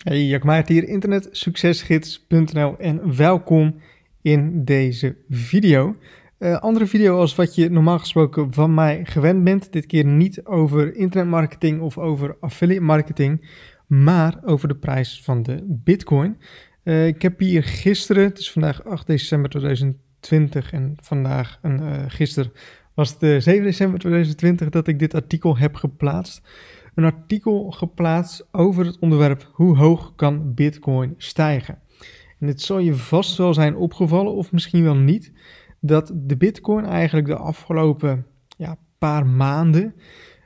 Hey, Jack hier, internetsuccesgids.nl en welkom in deze video. Eh, andere video als wat je normaal gesproken van mij gewend bent. Dit keer niet over internetmarketing of over affiliate marketing, maar over de prijs van de bitcoin. Eh, ik heb hier gisteren, het is vandaag 8 december 2020 en vandaag en uh, eh, gisteren was het 7 december 2020 dat ik dit artikel heb geplaatst een artikel geplaatst over het onderwerp hoe hoog kan Bitcoin stijgen. En het zal je vast wel zijn opgevallen, of misschien wel niet, dat de Bitcoin eigenlijk de afgelopen ja, paar maanden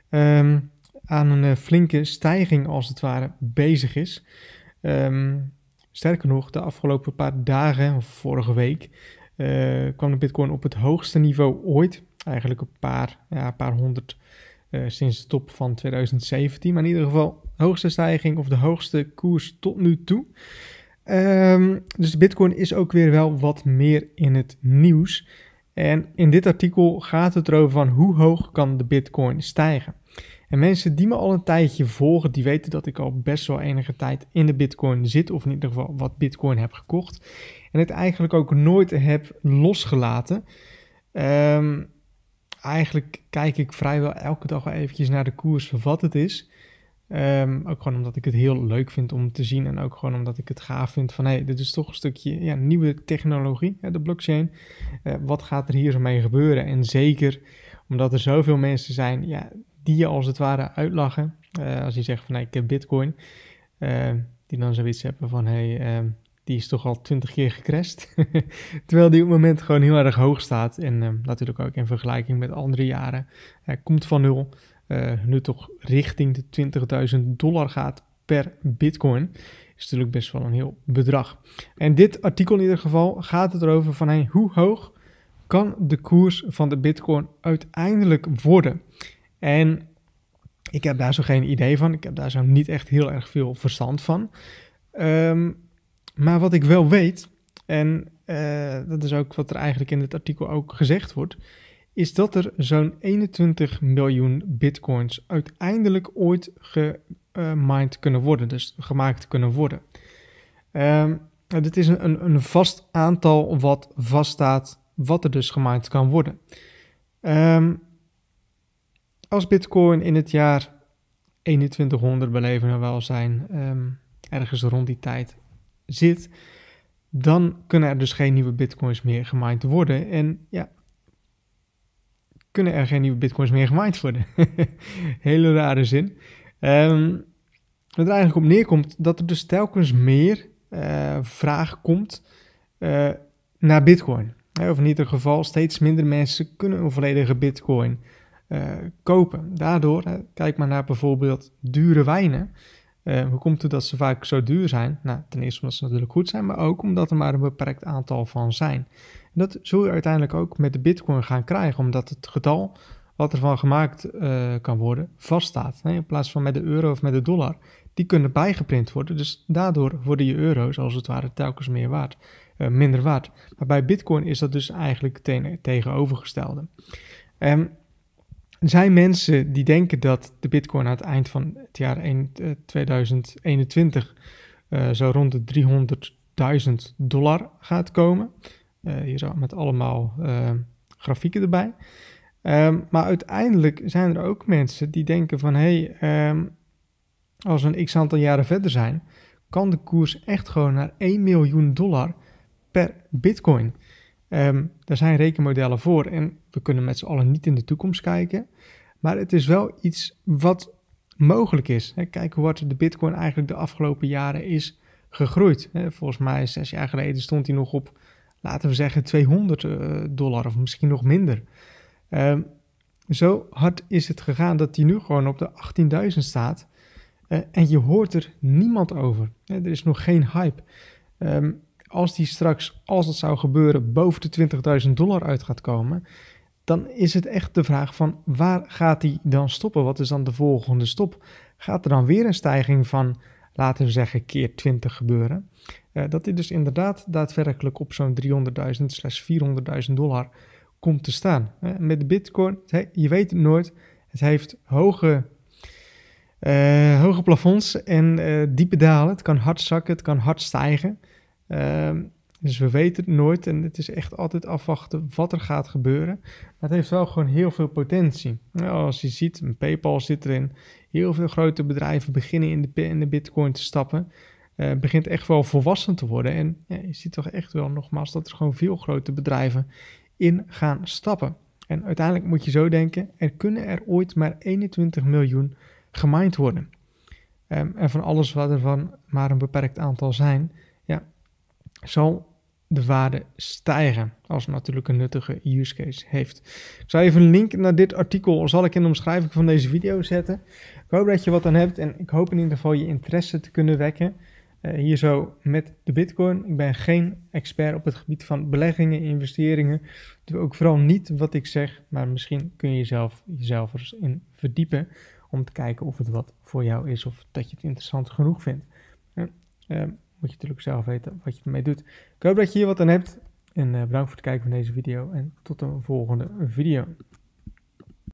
ehm, aan een eh, flinke stijging als het ware bezig is. Ehm, sterker nog, de afgelopen paar dagen, of vorige week, eh, kwam de Bitcoin op het hoogste niveau ooit. Eigenlijk een paar, ja, een paar honderd eh, sinds de top van 2017. Maar in ieder geval hoogste stijging of de hoogste koers tot nu toe. Um, dus Bitcoin is ook weer wel wat meer in het nieuws. En in dit artikel gaat het erover van hoe hoog kan de Bitcoin stijgen. En mensen die me al een tijdje volgen, die weten dat ik al best wel enige tijd in de Bitcoin zit, of in ieder geval wat Bitcoin heb gekocht. En het eigenlijk ook nooit heb losgelaten. Um, eigenlijk kijk ik vrijwel elke dag wel eventjes naar de koers van wat het is. Ehm, ook gewoon omdat ik het heel leuk vind om te zien. En ook gewoon omdat ik het gaaf vind van hé, hey, dit is toch een stukje ja, nieuwe technologie, de blockchain. Eh, wat gaat er hier zo mee gebeuren? En zeker omdat er zoveel mensen zijn ja, die je als het ware uitlachen. Eh, als je zegt van hey, ik heb bitcoin. Eh, die dan zoiets hebben van hé, hey, ehm, die is toch al twintig keer gecrashed. Terwijl die op het moment gewoon heel erg hoog staat. En ehm, natuurlijk ook in vergelijking met andere jaren. Hij eh, komt van nul. Eh, nu toch richting de 20.000 dollar gaat per bitcoin. Is natuurlijk best wel een heel bedrag. En dit artikel in ieder geval gaat het erover van hey, hoe hoog kan de koers van de bitcoin uiteindelijk worden. En ik heb daar zo geen idee van. Ik heb daar zo niet echt heel erg veel verstand van. Ehm, maar wat ik wel weet, en eh, dat is ook wat er eigenlijk in dit artikel ook gezegd wordt, is dat er zo'n 21 miljoen bitcoins uiteindelijk ooit gemined kunnen worden, dus gemaakt kunnen worden. Um, ehm, dit is een, een, vast aantal wat vaststaat, wat er dus gemaakt kan worden. Ehm, als Bitcoin in het jaar 2100 beleven er wel zijn, ehm, ergens rond die tijd zit, dan kunnen er dus geen nieuwe bitcoins meer gemined worden. En ja, kunnen er geen nieuwe bitcoins meer gemined worden. Hele rare zin. Ehm, wat er eigenlijk op neerkomt, dat er dus telkens meer eh, vraag komt eh, naar bitcoin. of in ieder geval steeds minder mensen kunnen een volledige bitcoin eh, kopen. Daardoor, kijk maar naar bijvoorbeeld dure wijnen. Ehm, hoe komt het dat ze vaak zo duur zijn? Nou, ten eerste omdat ze natuurlijk goed zijn, maar ook omdat er maar een beperkt aantal van zijn. En dat zul je uiteindelijk ook met de Bitcoin gaan krijgen, omdat het getal wat ervan gemaakt eh, kan worden vaststaat. in plaats van met de euro of met de dollar. Die kunnen bijgeprint worden, dus daardoor worden je euro's als het ware telkens meer waard. Eh, minder waard. Maar bij Bitcoin is dat dus eigenlijk tegenovergestelde. Um, zijn mensen die denken dat de bitcoin aan het eind van het jaar 2021 eh, eh, zo rond de 300.000 dollar gaat komen. Uh, hier zo met allemaal grafieken erbij. Ehm, maar uiteindelijk zijn er ook mensen die denken van hé, hey, ehm, als we een x aantal jaren verder zijn, kan de koers echt gewoon naar 1 miljoen dollar per bitcoin. Um, daar zijn rekenmodellen voor en we kunnen met z'n allen niet in de toekomst kijken. Maar het is wel iets wat mogelijk is. Kijk hoe hard de Bitcoin eigenlijk de afgelopen jaren is gegroeid. Volgens mij zes jaar geleden stond hij nog op, laten we zeggen, 200 eh, dollar of misschien nog minder. Ehm, zo hard is het gegaan dat hij nu gewoon op de 18.000 staat. Eh, en je hoort er niemand over. Er is nog geen hype. Ehm, als die straks, als dat zou gebeuren, boven de 20.000 dollar uit gaat komen, dan is het echt de vraag van waar gaat die dan stoppen? Wat is dan de volgende stop? Gaat er dan weer een stijging van, laten we zeggen, keer 20 gebeuren? Eh, dat dit dus inderdaad daadwerkelijk op zo'n 300.000 slash 400.000 dollar komt te staan. Uh, met Bitcoin, je weet het nooit, het heeft hoge eh, hoge plafonds en diepe dalen. Het kan hard zakken, het kan hard stijgen. Ehm, dus we weten het nooit en het is echt altijd afwachten wat er gaat gebeuren. Maar het heeft wel gewoon heel veel potentie. Nou, als je ziet, een PayPal zit erin. Heel veel grote bedrijven beginnen in de, in de Bitcoin te stappen. Uh, begint echt wel volwassen te worden. En ja, je ziet toch echt wel nogmaals dat er gewoon veel grote bedrijven in gaan stappen. En uiteindelijk moet je zo denken: er kunnen er ooit maar 21 miljoen gemined worden. Ehm, en van alles wat er van maar een beperkt aantal zijn, ja, zal de waarde stijgen als het natuurlijk een nuttige use case heeft. Ik zal even een link naar dit artikel zal ik in de omschrijving van deze video zetten. Ik hoop dat je wat aan hebt en ik hoop in ieder geval je interesse te kunnen wekken. Eh, hier zo met de Bitcoin. Ik ben geen expert op het gebied van beleggingen, investeringen. Doe ook vooral niet wat ik zeg, maar misschien kun je jezelf, jezelf er eens in verdiepen om te kijken of het wat voor jou is of dat je het interessant genoeg vindt. Eh, eh, moet je natuurlijk zelf weten wat je ermee doet. Ik hoop dat je hier wat aan hebt. En eh, bedankt voor het kijken van deze video. En tot een volgende video.